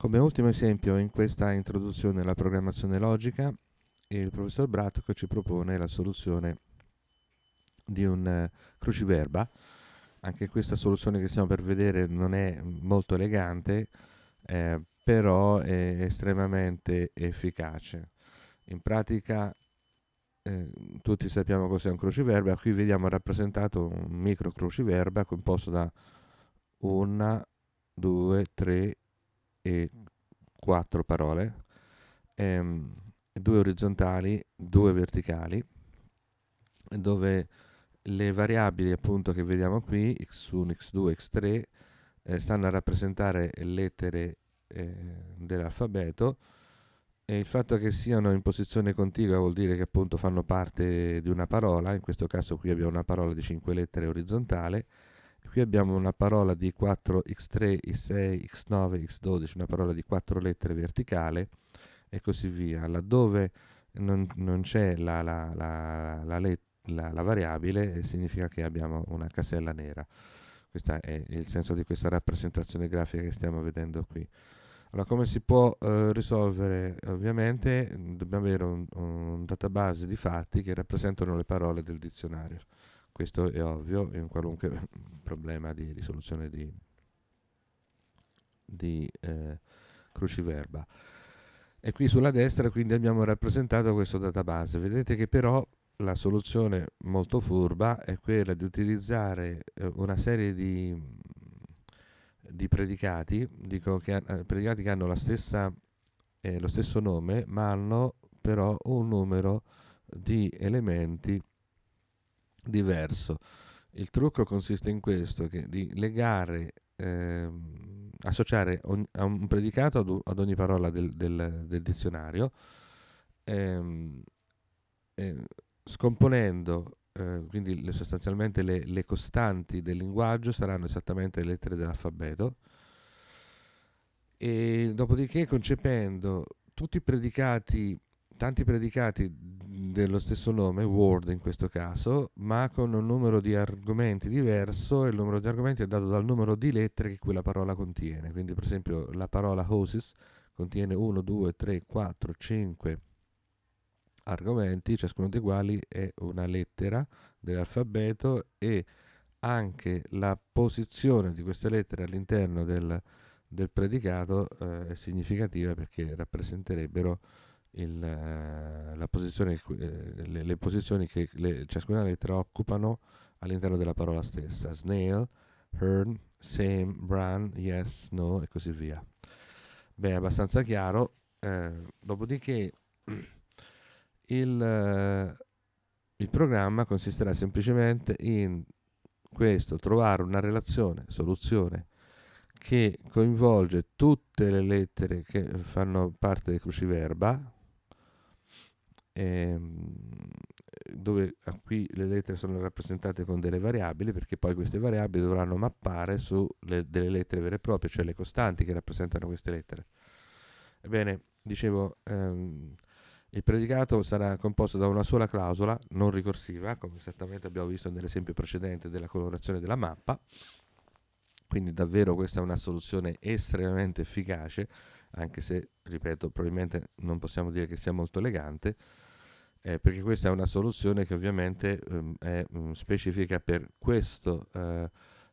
Come ultimo esempio in questa introduzione alla programmazione logica, il professor Bratco ci propone la soluzione di un eh, cruciverba. Anche questa soluzione che stiamo per vedere non è molto elegante, eh, però è estremamente efficace. In pratica eh, tutti sappiamo cos'è un cruciverba, qui vediamo rappresentato un micro cruciverba composto da una, due, tre e quattro parole, ehm, due orizzontali, due verticali, dove le variabili appunto che vediamo qui, x1, x2, x3, eh, stanno a rappresentare lettere eh, dell'alfabeto e il fatto che siano in posizione contigua vuol dire che appunto fanno parte di una parola, in questo caso qui abbiamo una parola di 5 lettere orizzontale, Qui abbiamo una parola di 4 x3, x6, x9, x12, una parola di 4 lettere verticale e così via. Laddove non, non c'è la, la, la, la, variabile eh, significa che abbiamo una casella nera. Questo è il senso di questa rappresentazione grafica che stiamo vedendo qui. Allora, come si può eh, risolvere? Ovviamente mm, dobbiamo avere un, un database di fatti che rappresentano le parole del dizionario. Questo è ovvio in qualunque problema di risoluzione di, di eh, cruciverba. E qui sulla destra quindi abbiamo rappresentato questo database. Vedete che però la soluzione molto furba è quella di utilizzare eh, una serie di, di predicati, dico che, eh, predicati che hanno stessa, eh, lo stesso nome, ma hanno però un numero di elementi diverso. Il trucco consiste in questo, di legare, ehm, associare ogni, a un predicato ad, ad ogni parola del, del, del dizionario, ehm, eh, scomponendo, eh, quindi le, sostanzialmente le, le, costanti del linguaggio saranno esattamente le lettere dell'alfabeto, e dopodiché concependo tutti i predicati, tanti predicati dello stesso nome, Word in questo caso, ma con un numero di argomenti diverso e il numero di argomenti è dato dal numero di lettere che quella parola contiene. Quindi per esempio la parola hoses contiene 1, 2, 3, 4, 5 argomenti, ciascuno dei quali è una lettera dell'alfabeto e anche la posizione di queste lettere all'interno del, del predicato eh, è significativa perché rappresenterebbero il, eh, la posizione, eh, le, le, posizioni che le, ciascuna lettera occupano all'interno della parola stessa. Snail, Hearn, Same, Bran, Yes, No e così via. Beh, abbastanza chiaro. Eh, dopodiché il, eh, il programma consisterà semplicemente in questo, trovare una relazione, soluzione che coinvolge tutte le lettere che fanno parte del cruciverba, ehm, dove qui le lettere sono rappresentate con delle variabili perché poi queste variabili dovranno mappare su le, delle lettere vere e proprie, cioè le costanti che rappresentano queste lettere. Ebbene, dicevo, ehm, il predicato sarà composto da una sola clausola non ricorsiva, come esattamente abbiamo visto nell'esempio precedente della colorazione della mappa, quindi davvero questa è una soluzione estremamente efficace, anche se, ripeto, probabilmente non possiamo dire che sia molto elegante, eh, perché questa è una soluzione che ovviamente um, è um, specifica per questo uh,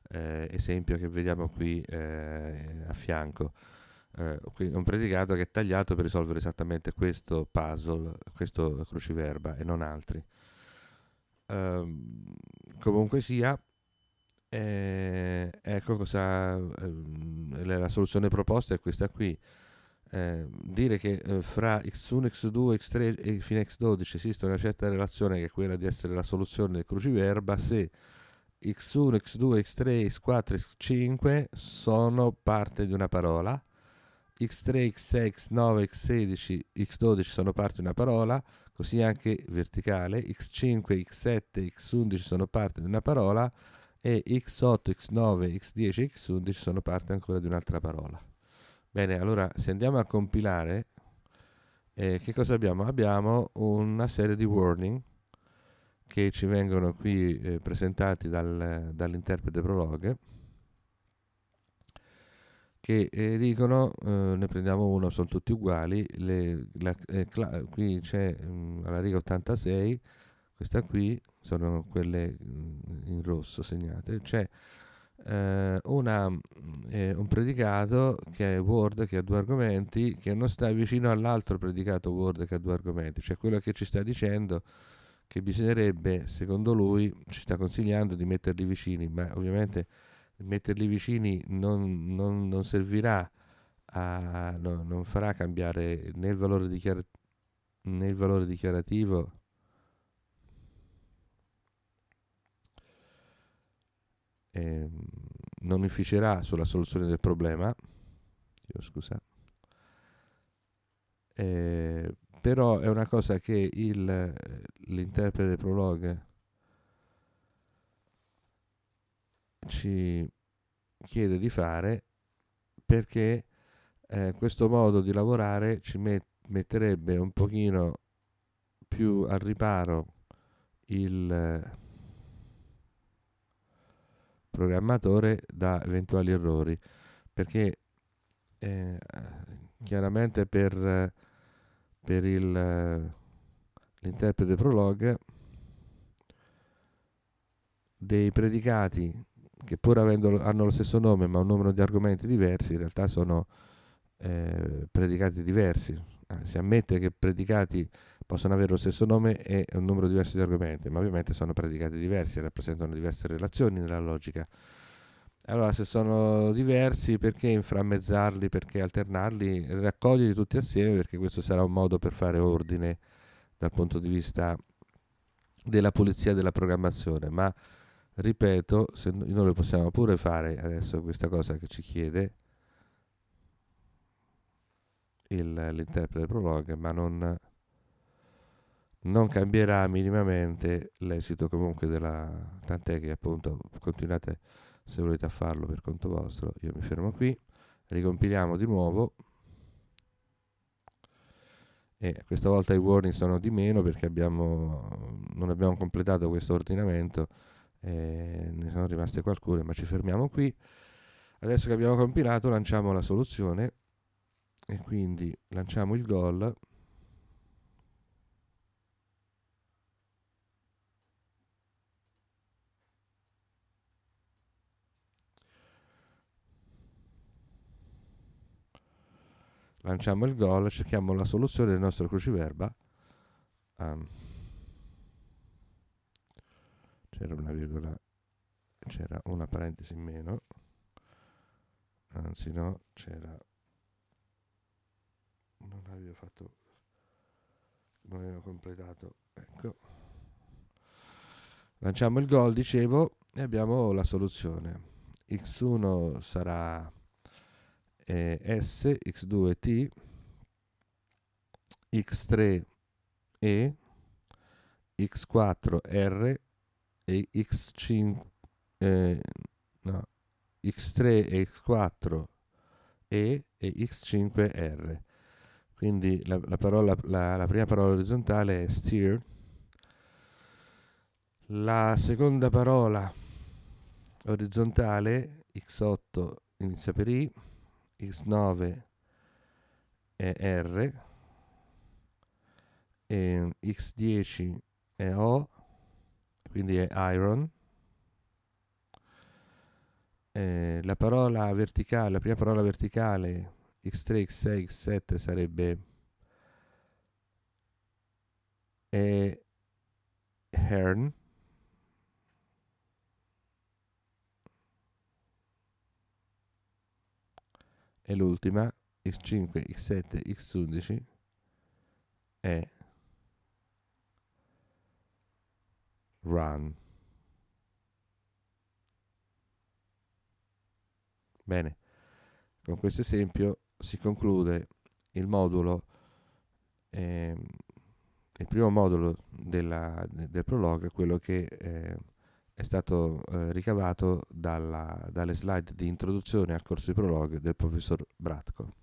eh, esempio che vediamo qui eh, a fianco. Eh, un predicato che è tagliato per risolvere esattamente questo puzzle, questo cruciverba e non altri. Um, comunque sia, eh, ecco cosa ehm, la soluzione proposta è questa qui. Ehm, dire che eh, fra X1, X2, X3 e fino a X12 esiste una certa relazione che è quella di essere la soluzione del cruciverba se X1, X2, X3, X4, X5 sono parte di una parola, X3, X6, X9, X16, X12 sono parte di una parola, così anche verticale, X5, X7, X11 sono parte di una parola e X8, X9, X10 X11 sono parte ancora di un'altra parola. Bene, allora se andiamo a compilare, eh, che cosa abbiamo? Abbiamo una serie di warning che ci vengono qui eh, presentati dal, dall'interprete prologhe che eh, dicono, eh, ne prendiamo uno, sono tutti uguali, le, la, eh, qui c'è mh, mm, alla riga 86, questa qui sono quelle mh, mm, in rosso segnate, c'è eh, una, eh, un predicato che è Word che ha due argomenti che non sta vicino all'altro predicato Word che ha due argomenti, cioè quello che ci sta dicendo che bisognerebbe, secondo lui, ci sta consigliando di metterli vicini, ma ovviamente metterli vicini non, non, non servirà a, no, non farà cambiare né il valore, dichiar- né il valore dichiarativo eh, non inficerà sulla soluzione del problema, scusa, eh, però è una cosa che il, l'interprete prologue ci chiede di fare perché eh, questo modo di lavorare ci met- metterebbe un pochino più al riparo il programmatore da eventuali errori, perché eh, chiaramente per, per il, l'interprete prolog dei predicati che pur avendo, hanno lo stesso nome ma un numero di argomenti diversi, in realtà sono eh, predicati diversi. Ah, si ammette che predicati possono avere lo stesso nome e un numero diverso di argomenti, ma ovviamente sono predicati diversi e rappresentano diverse relazioni nella logica. Allora, se sono diversi, perché inframmezzarli, perché alternarli, raccoglierli tutti assieme, perché questo sarà un modo per fare ordine dal punto di vista della pulizia della programmazione. Ma ripeto, se noi possiamo pure fare adesso questa cosa che ci chiede l'interprete prologue, ma non non cambierà minimamente l'esito comunque della... tant'è che appunto continuate se volete a farlo per conto vostro, io mi fermo qui, ricompiliamo di nuovo e questa volta i warning sono di meno perché abbiamo, non abbiamo completato questo ordinamento, e ne sono rimaste qualcune, ma ci fermiamo qui. Adesso che abbiamo compilato lanciamo la soluzione e quindi lanciamo il gol. lanciamo il gol, cerchiamo la soluzione del nostro cruciverba. Um, c'era una virgola, c'era una parentesi in meno, anzi no, c'era, non avevo fatto, non avevo completato, ecco. Lanciamo il gol, dicevo, e abbiamo la soluzione. X1 sarà eh, S, X2T, X3E, X4R e X5, eh, no, X3 e X4E e X5R. Quindi la, la, parola, la, la prima parola orizzontale è steer, la seconda parola orizzontale, X8 inizia per I, X9 è R, e X10 è O, quindi è iron. E la parola verticale, la prima parola verticale X3, X6, X7 sarebbe e Hern e l'ultima x5, x7, x11 è run. Bene, con questo esempio si conclude il modulo, eh, il primo modulo della, del prologo, è quello che eh, è stato eh, ricavato dalla, dalle slide di introduzione al corso di prologue del professor Bratco.